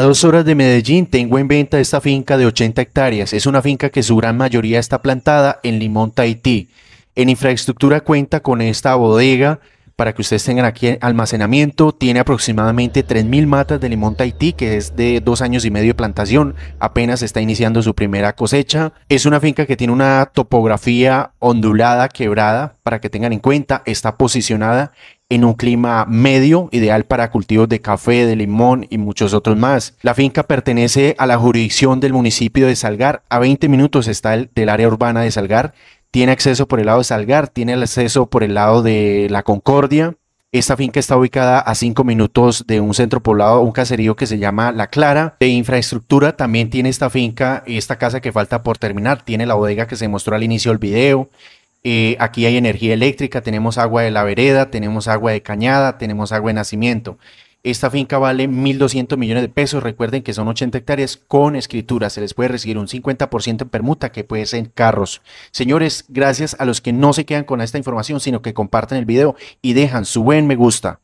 A dos horas de Medellín tengo en venta esta finca de 80 hectáreas. Es una finca que su gran mayoría está plantada en Limón, Tahití. En infraestructura cuenta con esta bodega, para que ustedes tengan aquí almacenamiento. Tiene aproximadamente 3.000 matas de limón Tahití, que es de dos años y medio de plantación. Apenas está iniciando su primera cosecha. Es una finca que tiene una topografía ondulada, quebrada, para que tengan en cuenta. Está posicionada en un clima medio, ideal para cultivos de café, de limón y muchos otros más. La finca pertenece a la jurisdicción del municipio de Salgar. A 20 minutos está el, del área urbana de Salgar tiene acceso por el lado de Salgar, tiene el acceso por el lado de La Concordia. Esta finca está ubicada a cinco minutos de un centro poblado, un caserío que se llama La Clara. De infraestructura también tiene esta finca, esta casa que falta por terminar. Tiene la bodega que se mostró al inicio del video. Eh, aquí hay energía eléctrica, tenemos agua de la vereda, tenemos agua de cañada, tenemos agua de nacimiento. Esta finca vale 1.200 millones de pesos. Recuerden que son 80 hectáreas con escritura. Se les puede recibir un 50% en permuta, que puede ser en carros. Señores, gracias a los que no se quedan con esta información, sino que comparten el video y dejan su buen me gusta.